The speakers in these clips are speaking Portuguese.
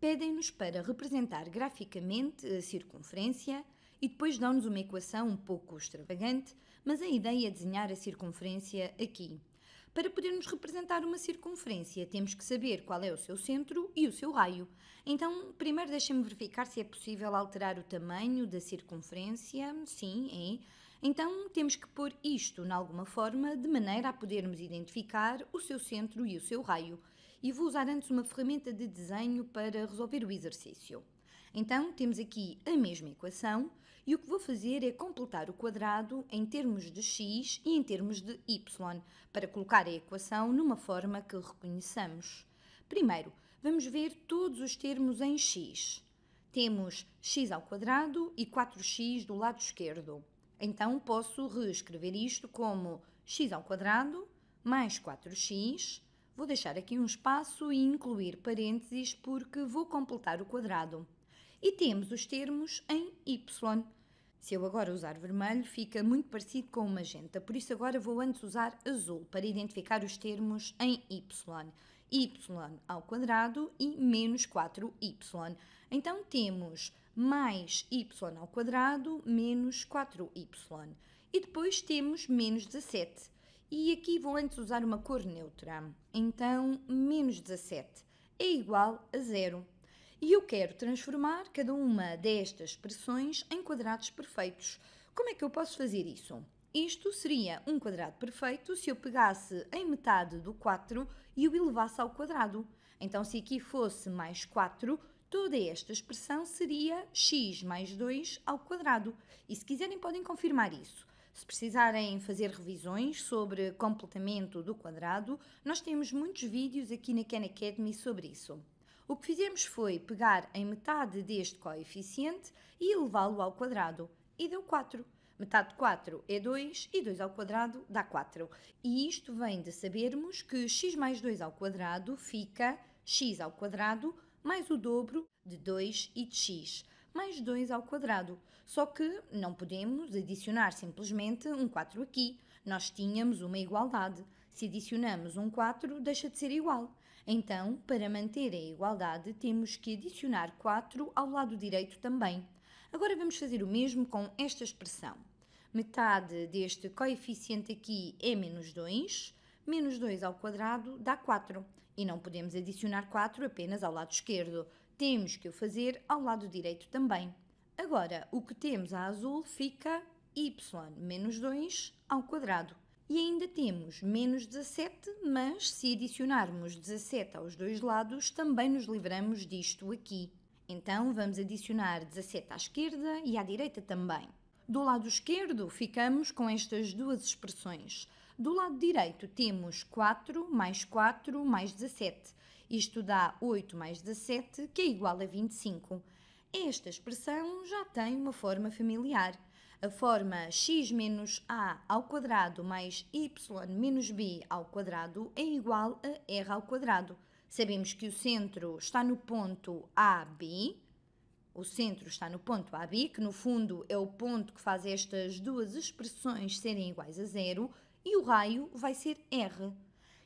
pedem-nos para representar graficamente a circunferência e depois dão-nos uma equação um pouco extravagante, mas a ideia é desenhar a circunferência aqui. Para podermos representar uma circunferência, temos que saber qual é o seu centro e o seu raio. Então, primeiro deixem me verificar se é possível alterar o tamanho da circunferência. Sim, é então temos que pôr isto, de alguma forma, de maneira a podermos identificar o seu centro e o seu raio. E vou usar antes uma ferramenta de desenho para resolver o exercício. Então temos aqui a mesma equação e o que vou fazer é completar o quadrado em termos de x e em termos de y, para colocar a equação numa forma que reconheçamos. Primeiro, vamos ver todos os termos em x. Temos x ao quadrado e 4x do lado esquerdo. Então posso reescrever isto como x ao quadrado mais 4x. Vou deixar aqui um espaço e incluir parênteses porque vou completar o quadrado. E temos os termos em y. Se eu agora usar vermelho, fica muito parecido com o magenta, por isso agora vou antes usar azul para identificar os termos em y. y ao quadrado e menos 4y. Então temos mais y ao quadrado menos 4y. E depois temos menos 17. E aqui vou antes usar uma cor neutra. Então, menos 17 é igual a zero. E eu quero transformar cada uma destas expressões em quadrados perfeitos. Como é que eu posso fazer isso? Isto seria um quadrado perfeito se eu pegasse em metade do 4 e o elevasse ao quadrado. Então, se aqui fosse mais 4, toda esta expressão seria x mais 2 ao quadrado. E se quiserem podem confirmar isso. Se precisarem fazer revisões sobre completamento do quadrado, nós temos muitos vídeos aqui na Khan Academy sobre isso. O que fizemos foi pegar em metade deste coeficiente e elevá-lo ao quadrado, e deu 4. Metade de 4 é 2 e 2 ao quadrado dá 4. E isto vem de sabermos que x mais 2 ao quadrado fica x ao quadrado mais o dobro de 2 e de x, mais 2 ao quadrado. Só que não podemos adicionar simplesmente um 4 aqui. Nós tínhamos uma igualdade. Se adicionamos um 4, deixa de ser igual. Então, para manter a igualdade, temos que adicionar 4 ao lado direito também. Agora vamos fazer o mesmo com esta expressão. Metade deste coeficiente aqui é menos 2, menos 2 ao quadrado dá 4. E não podemos adicionar 4 apenas ao lado esquerdo, temos que o fazer ao lado direito também. Agora, o que temos a azul fica y menos 2 ao quadrado. E ainda temos menos 17, mas se adicionarmos 17 aos dois lados, também nos livramos disto aqui. Então, vamos adicionar 17 à esquerda e à direita também. Do lado esquerdo, ficamos com estas duas expressões. Do lado direito temos 4 mais 4 mais 17. Isto dá 8 mais 17, que é igual a 25. Esta expressão já tem uma forma familiar. A forma x menos a ao quadrado mais y menos b ao quadrado é igual a r ao quadrado. Sabemos que o centro está no ponto AB, o centro está no ponto AB, que no fundo é o ponto que faz estas duas expressões serem iguais a zero, e o raio vai ser R.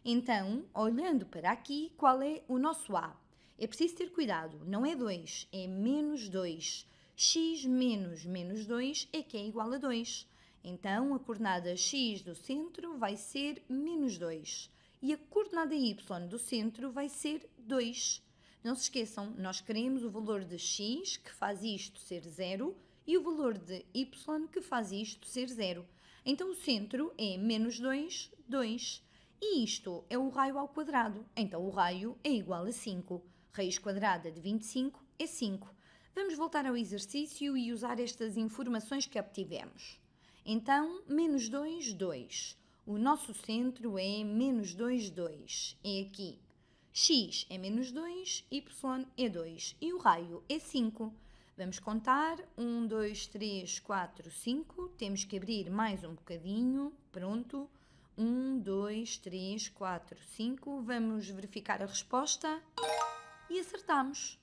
Então, olhando para aqui, qual é o nosso A? É preciso ter cuidado, não é 2, é menos 2. x menos menos 2 é que é igual a 2. Então, a coordenada x do centro vai ser menos 2 e a coordenada y do centro vai ser 2. Não se esqueçam, nós queremos o valor de x, que faz isto ser zero, e o valor de y, que faz isto ser zero. Então o centro é menos 2, 2. E isto é o raio ao quadrado. Então o raio é igual a 5. Raiz quadrada de 25 é 5. Vamos voltar ao exercício e usar estas informações que obtivemos. Então, menos 2, 2. O nosso centro é menos 2, 2. É aqui. x é menos 2, y é 2 e o raio é 5. Vamos contar: 1, 2, 3, 4, 5. Temos que abrir mais um bocadinho. Pronto. 1, 2, 3, 4, 5. Vamos verificar a resposta e acertamos.